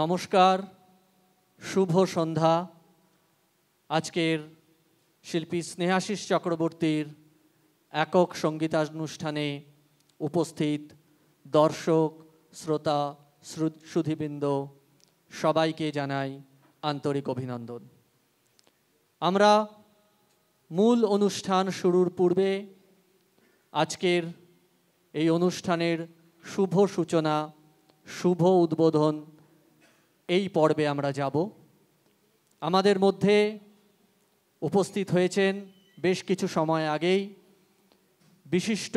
নমস্কার শুভ সন্ধ্যা আজকের শিল্পী স্নেহাশিস চক্রবর্তীর একক সঙ্গীতানুষ্ঠানে উপস্থিত দর্শক শ্রোতা সুধীবৃন্দ সবাইকে জানাই আন্তরিক অভিনন্দন আমরা মূল অনুষ্ঠান শুরুর পূর্বে আজকের এই অনুষ্ঠানের শুভ সূচনা শুভ উদ্বোধন এই পর্বে আমরা যাব আমাদের মধ্যে উপস্থিত হয়েছেন বেশ কিছু সময় আগেই বিশিষ্ট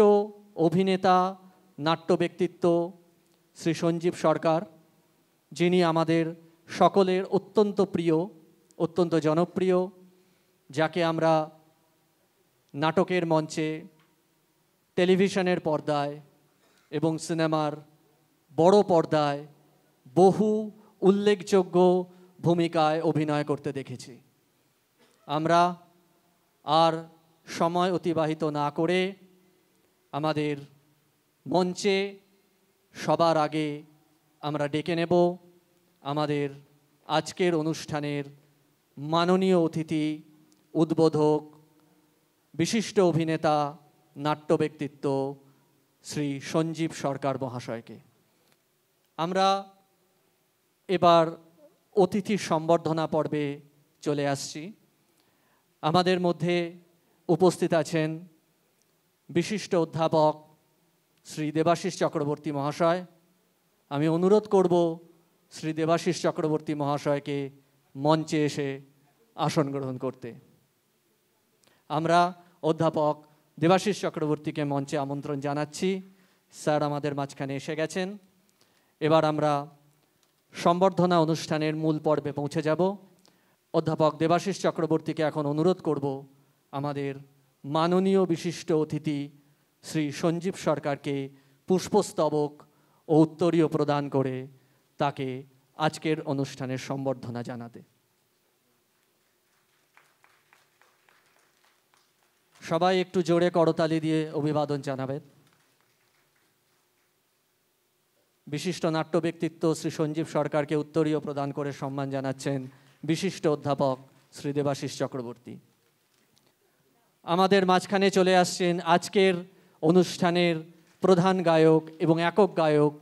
অভিনেতা নাট্য ব্যক্তিত্ব শ্রী সঞ্জীব সরকার যিনি আমাদের সকলের অত্যন্ত প্রিয় অত্যন্ত জনপ্রিয় যাকে আমরা নাটকের মঞ্চে টেলিভিশনের পর্দায় এবং সিনেমার বড় পর্দায় বহু উল্লেখযোগ্য ভূমিকায় অভিনয় করতে দেখেছি আমরা আর সময় অতিবাহিত না করে আমাদের মঞ্চে সবার আগে আমরা ডেকে নেব আমাদের আজকের অনুষ্ঠানের মাননীয় অতিথি উদ্বোধক বিশিষ্ট অভিনেতা নাট্য ব্যক্তিত্ব শ্রী সঞ্জীব সরকার মহাশয়কে আমরা এবার অতিথি সম্বর্ধনা পর্বে চলে আসছি আমাদের মধ্যে উপস্থিত আছেন বিশিষ্ট অধ্যাপক শ্রী দেবাশিস চক্রবর্তী মহাশয় আমি অনুরোধ করব শ্রী দেবাশিস চক্রবর্তী মহাশয়কে মঞ্চে এসে আসন গ্রহণ করতে আমরা অধ্যাপক দেবাশিস চক্রবর্তীকে মঞ্চে আমন্ত্রণ জানাচ্ছি স্যার আমাদের মাঝখানে এসে গেছেন এবার আমরা সম্বর্ধনা অনুষ্ঠানের মূল পর্বে পৌঁছে যাব অধ্যাপক দেবাশিস চক্রবর্তীকে এখন অনুরোধ করব আমাদের মাননীয় বিশিষ্ট অতিথি শ্রী সঞ্জীব সরকারকে পুষ্পস্তবক ও উত্তরীয় প্রদান করে তাকে আজকের অনুষ্ঠানের সম্বর্ধনা জানাতে সবাই একটু জোরে করতালি দিয়ে অভিবাদন জানাবেন বিশিষ্ট নাট্য ব্যক্তিত্ব শ্রী সঞ্জীব সরকারকে উত্তরীয় প্রদান করে সম্মান জানাচ্ছেন বিশিষ্ট অধ্যাপক শ্রী দেবাশিস চক্রবর্তী আমাদের মাঝখানে চলে আসছেন আজকের অনুষ্ঠানের প্রধান গায়ক এবং একক গায়ক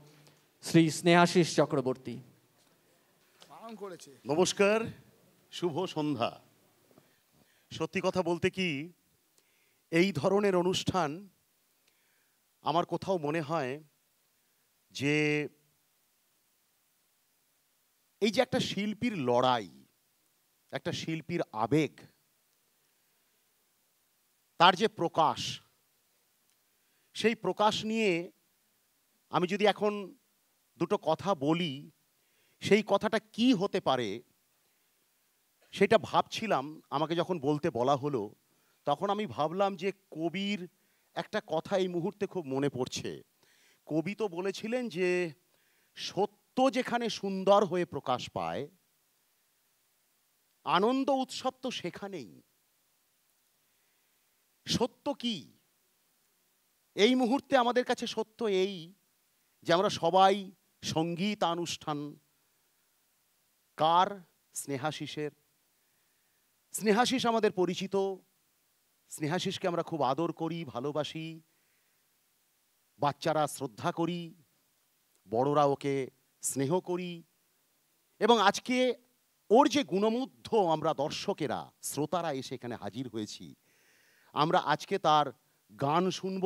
শ্রী স্নেহাশিস চক্রবর্তী নমস্কার শুভ সন্ধ্যা সত্যি কথা বলতে কি এই ধরনের অনুষ্ঠান আমার কোথাও মনে হয় যে এই যে একটা শিল্পীর লড়াই একটা শিল্পীর আবেগ তার যে প্রকাশ সেই প্রকাশ নিয়ে আমি যদি এখন দুটো কথা বলি সেই কথাটা কি হতে পারে সেটা ভাবছিলাম আমাকে যখন বলতে বলা হলো তখন আমি ভাবলাম যে কবির একটা কথা এই মুহূর্তে খুব মনে পড়ছে কবি তো বলেছিলেন যে সত্য যেখানে সুন্দর হয়ে প্রকাশ পায় আনন্দ উৎসব তো সেখানেই সত্য কি এই মুহূর্তে আমাদের কাছে সত্য এই যে আমরা সবাই সঙ্গীতানুষ্ঠান কার স্নেহাশিসের স্নেহাশিস আমাদের পরিচিত স্নেহাশিসকে আমরা খুব আদর করি ভালোবাসি বাচ্চারা শ্রদ্ধা করি বড়রা ওকে স্নেহ করি এবং আজকে ওর যে গুণমুগ্ধ আমরা দর্শকেরা শ্রোতারা এসে এখানে হাজির হয়েছি আমরা আজকে তার গান শুনব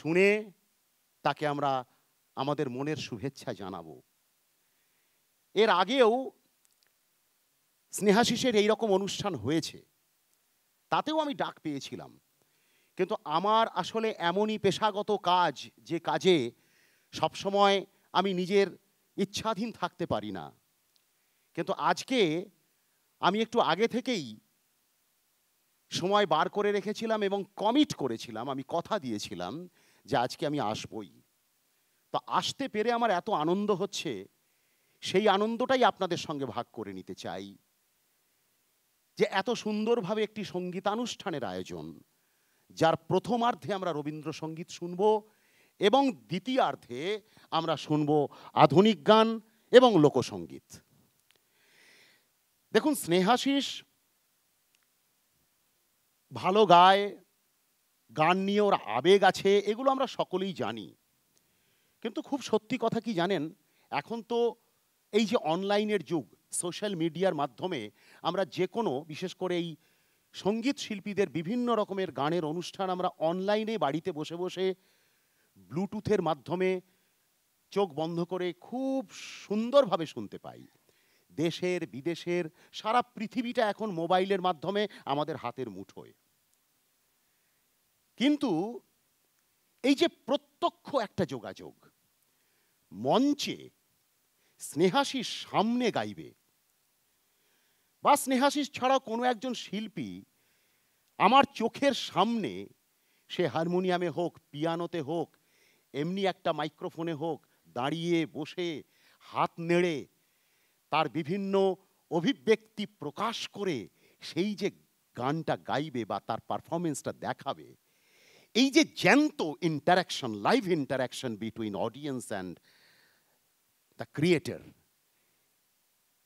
শুনে তাকে আমরা আমাদের মনের শুভেচ্ছা জানাবো এর আগেও স্নেহাশিসের এইরকম অনুষ্ঠান হয়েছে তাতেও আমি ডাক পেয়েছিলাম কিন্তু আমার আসলে এমনই পেশাগত কাজ যে কাজে সবসময় আমি নিজের ইচ্ছাধীন থাকতে পারি না কিন্তু আজকে আমি একটু আগে থেকেই সময় বার করে রেখেছিলাম এবং কমিট করেছিলাম আমি কথা দিয়েছিলাম যে আজকে আমি আসবই তা আসতে পেরে আমার এত আনন্দ হচ্ছে সেই আনন্দটাই আপনাদের সঙ্গে ভাগ করে নিতে চাই যে এত সুন্দরভাবে একটি সঙ্গীতানুষ্ঠানের আয়োজন যার প্রথমার্ধে আমরা রবীন্দ্রসঙ্গীত শুনব এবং দ্বিতীয়ার্ধে আমরা শুনব আধুনিক গান এবং লোকসঙ্গীত দেখুন স্নেহাশিস ভালো গায় গান নিয়ে ওর আবেগ আছে এগুলো আমরা সকলেই জানি কিন্তু খুব সত্যি কথা কি জানেন এখন তো এই যে অনলাইনের যুগ সোশ্যাল মিডিয়ার মাধ্যমে আমরা যে কোনো বিশেষ করে এই সঙ্গীত শিল্পীদের বিভিন্ন রকমের গানের অনুষ্ঠান আমরা অনলাইনে বাড়িতে বসে বসে ব্লুটুথের মাধ্যমে চোখ বন্ধ করে খুব সুন্দরভাবে শুনতে পাই দেশের বিদেশের সারা পৃথিবীটা এখন মোবাইলের মাধ্যমে আমাদের হাতের মুঠোয় কিন্তু এই যে প্রত্যক্ষ একটা যোগাযোগ মঞ্চে স্নেহাসী সামনে গাইবে বা স্নেহাশিস ছাড়া কোনো একজন শিল্পী আমার চোখের সামনে সে হারমোনিয়ামে হোক পিয়ানোতে হোক এমনি একটা মাইক্রোফোনে হোক দাঁড়িয়ে বসে হাত নেড়ে তার বিভিন্ন অভিব্যক্তি প্রকাশ করে সেই যে গানটা গাইবে বা তার পারফরমেন্সটা দেখাবে এই যে জ্যান্ত interaction live interaction between audience and the creator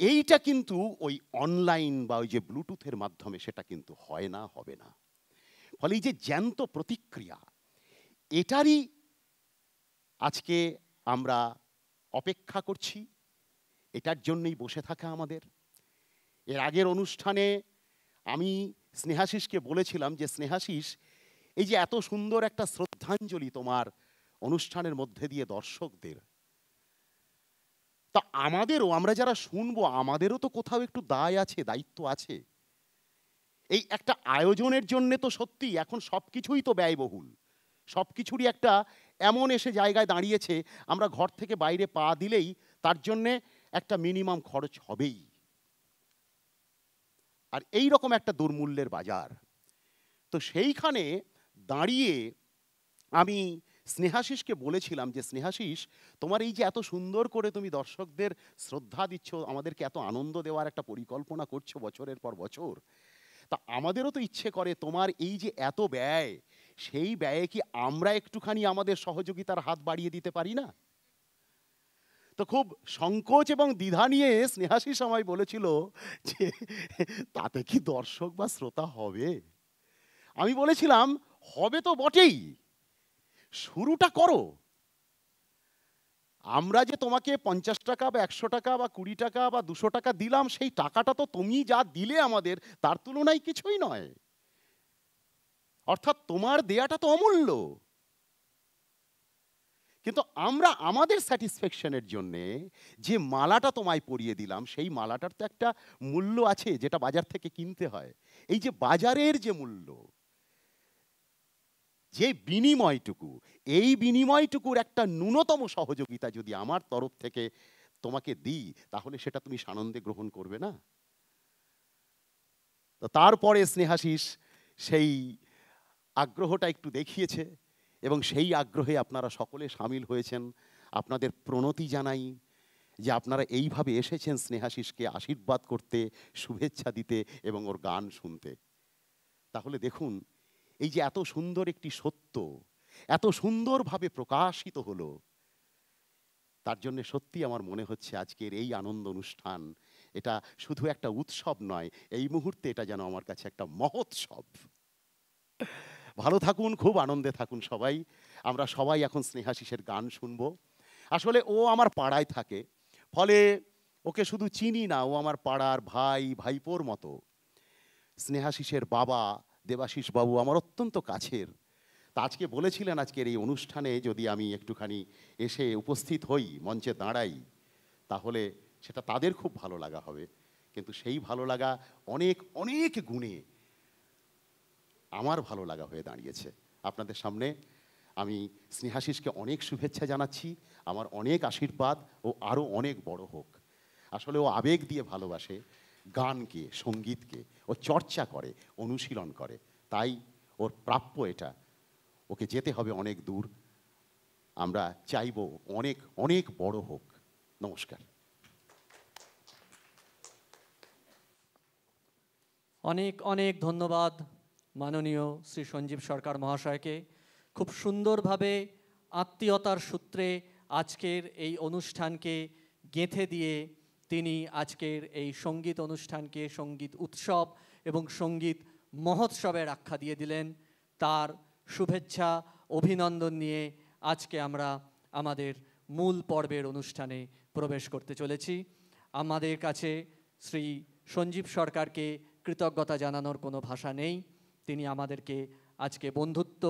এইটা কিন্তু ওই অনলাইন বা ওই যে ব্লুটুথের মাধ্যমে সেটা কিন্তু হয় না হবে না ফলে এই যে জ্যান্ত প্রতিক্রিয়া এটারই আজকে আমরা অপেক্ষা করছি এটার জন্যই বসে থাকা আমাদের এর আগের অনুষ্ঠানে আমি স্নেহাশিসকে বলেছিলাম যে স্নেহাশিস এই যে এত সুন্দর একটা শ্রদ্ধাঞ্জলি তোমার অনুষ্ঠানের মধ্যে দিয়ে দর্শকদের তা আমাদেরও আমরা যারা শুনবো আমাদেরও তো কোথাও একটু দায় আছে দায়িত্ব আছে এই একটা আয়োজনের জন্যে তো সত্যি এখন সব কিছুই তো ব্যয়বহুল সব কিছুরই একটা এমন এসে জায়গায় দাঁড়িয়েছে আমরা ঘর থেকে বাইরে পা দিলেই তার জন্যে একটা মিনিমাম খরচ হবেই আর এই রকম একটা দুর্মূল্যের বাজার তো সেইখানে দাঁড়িয়ে আমি স্নেহাশিসকে বলেছিলাম যে স্নেহাশিস তোমার এই যে এত সুন্দর করে তুমি দর্শকদের শ্রদ্ধা দিচ্ছ আমাদেরকে এত আনন্দ দেওয়ার একটা পরিকল্পনা করছো বছরের পর বছর তা আমাদেরও তো ইচ্ছে করে তোমার এই যে এত ব্যয় সেই ব্যয়ে কি আমরা একটুখানি আমাদের সহযোগিতার হাত বাড়িয়ে দিতে পারি না তো খুব সংকোচ এবং দ্বিধা নিয়ে স্নেহাশিস সময় বলেছিল যে তাতে কি দর্শক বা শ্রোতা হবে আমি বলেছিলাম হবে তো বটেই শুরুটা করো আমরা যে তোমাকে পঞ্চাশ টাকা বা একশো টাকা বা কুড়ি টাকা বা দুশো টাকা দিলাম সেই টাকাটা তো তুমি যা দিলে আমাদের তার তুলনায় কিছুই নয় অর্থাৎ তোমার দেয়াটা তো অমূল্য কিন্তু আমরা আমাদের স্যাটিসফ্যাকশনের জন্যে যে মালাটা তোমায় পরিয়ে দিলাম সেই মালাটার তো একটা মূল্য আছে যেটা বাজার থেকে কিনতে হয় এই যে বাজারের যে মূল্য যে বিনিময়টুকু এই বিনিময়টুকুর একটা ন্যূনতম সহযোগিতা যদি আমার তরফ থেকে তোমাকে দিই তাহলে সেটা তুমি সানন্দে গ্রহণ করবে না তো তারপরে স্নেহাশিস সেই আগ্রহটা একটু দেখিয়েছে এবং সেই আগ্রহে আপনারা সকলে সামিল হয়েছেন আপনাদের প্রণতি জানাই যে আপনারা এইভাবে এসেছেন স্নেহাশিসকে আশীর্বাদ করতে শুভেচ্ছা দিতে এবং ওর গান শুনতে তাহলে দেখুন এই যে এত সুন্দর একটি সত্য এত সুন্দরভাবে প্রকাশিত হলো তার জন্য সত্যি আমার মনে হচ্ছে আজকের এই আনন্দ অনুষ্ঠান এটা শুধু একটা উৎসব নয় এই মুহূর্তে এটা যেন আমার কাছে একটা মহোৎসব ভালো থাকুন খুব আনন্দে থাকুন সবাই আমরা সবাই এখন স্নেহাশিসের গান শুনব আসলে ও আমার পাড়ায় থাকে ফলে ওকে শুধু চিনি না ও আমার পাড়ার ভাই ভাইপোর মতো স্নেহাশিসের বাবা দেবাশিস বাবু আমার অত্যন্ত কাছের তা আজকে বলেছিলেন আজকের এই অনুষ্ঠানে যদি আমি একটুখানি এসে উপস্থিত হই মঞ্চে দাঁড়াই তাহলে সেটা তাদের খুব ভালো লাগা হবে কিন্তু সেই ভালো লাগা অনেক অনেক গুণে আমার ভালো লাগা হয়ে দাঁড়িয়েছে আপনাদের সামনে আমি স্নেহাশিসকে অনেক শুভেচ্ছা জানাচ্ছি আমার অনেক আশীর্বাদ ও আরও অনেক বড় হোক আসলে ও আবেগ দিয়ে ভালোবাসে গানকে সঙ্গীতকে ও চর্চা করে অনুশীলন করে তাই ওর প্রাপ্য এটা ওকে যেতে হবে অনেক দূর আমরা চাইব অনেক অনেক বড় হোক নমস্কার অনেক অনেক ধন্যবাদ মাননীয় শ্রী সঞ্জীব সরকার মহাশয়কে খুব সুন্দরভাবে আত্মীয়তার সূত্রে আজকের এই অনুষ্ঠানকে গেঁথে দিয়ে তিনি আজকের এই সঙ্গীত অনুষ্ঠানকে সঙ্গীত উৎসব এবং সঙ্গীত মহোৎসবের আখ্যা দিয়ে দিলেন তার শুভেচ্ছা অভিনন্দন নিয়ে আজকে আমরা আমাদের মূল পর্বের অনুষ্ঠানে প্রবেশ করতে চলেছি আমাদের কাছে শ্রী সঞ্জীব সরকারকে কৃতজ্ঞতা জানানোর কোনো ভাষা নেই তিনি আমাদেরকে আজকে বন্ধুত্ব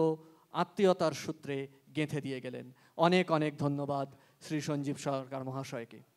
আত্মীয়তার সূত্রে গেঁথে দিয়ে গেলেন অনেক অনেক ধন্যবাদ শ্রী সঞ্জীব সরকার মহাশয়কে